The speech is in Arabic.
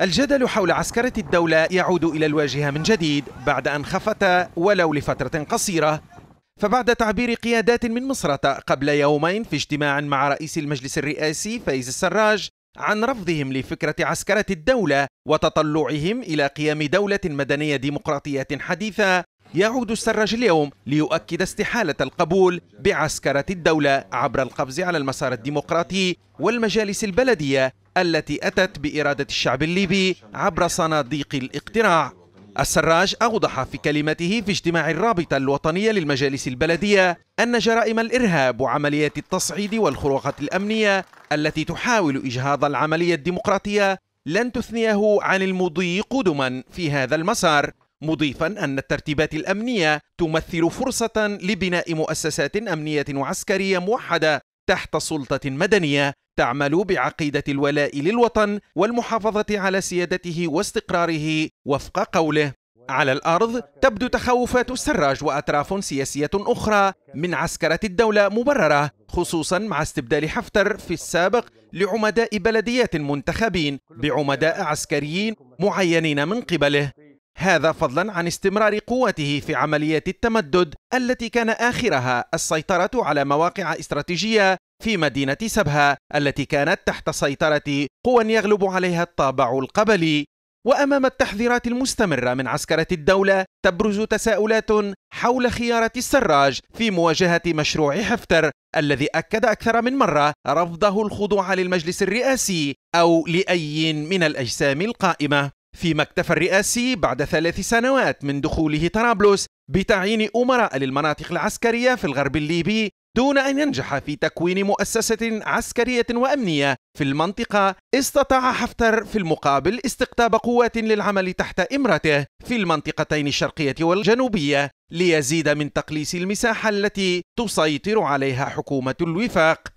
الجدل حول عسكرة الدولة يعود إلى الواجهة من جديد بعد أن خفت ولو لفترة قصيرة فبعد تعبير قيادات من مصر قبل يومين في اجتماع مع رئيس المجلس الرئاسي فايز السراج عن رفضهم لفكرة عسكرة الدولة وتطلعهم إلى قيام دولة مدنية ديمقراطية حديثة يعود السراج اليوم ليؤكد استحالة القبول بعسكرة الدولة عبر القفز على المسار الديمقراطي والمجالس البلدية التي أتت بإرادة الشعب الليبي عبر صناديق الاقتراع السراج أوضح في كلمته في اجتماع الرابطة الوطنية للمجالس البلدية أن جرائم الإرهاب وعمليات التصعيد والخروقات الأمنية التي تحاول إجهاض العملية الديمقراطية لن تثنيه عن المضي قدما في هذا المسار مضيفا أن الترتيبات الأمنية تمثل فرصة لبناء مؤسسات أمنية وعسكرية موحدة تحت سلطة مدنية تعمل بعقيدة الولاء للوطن والمحافظة على سيادته واستقراره وفق قوله. على الأرض تبدو تخوفات السراج وأطراف سياسية أخرى من عسكرة الدولة مبررة خصوصا مع استبدال حفتر في السابق لعمداء بلديات منتخبين بعمداء عسكريين معينين من قبله هذا فضلا عن استمرار قوته في عمليات التمدد التي كان آخرها السيطرة على مواقع استراتيجية في مدينة سبها التي كانت تحت سيطرة قوى يغلب عليها الطابع القبلي وأمام التحذيرات المستمرة من عسكرة الدولة تبرز تساؤلات حول خيارة السراج في مواجهة مشروع حفتر الذي أكد أكثر من مرة رفضه الخضوع للمجلس الرئاسي أو لأي من الأجسام القائمة في مكتفى الرئاسي بعد ثلاث سنوات من دخوله طرابلس بتعيين أمراء للمناطق العسكرية في الغرب الليبي دون أن ينجح في تكوين مؤسسة عسكرية وأمنية في المنطقة استطاع حفتر في المقابل استقطاب قوات للعمل تحت إمرته في المنطقتين الشرقية والجنوبية ليزيد من تقليص المساحة التي تسيطر عليها حكومة الوفاق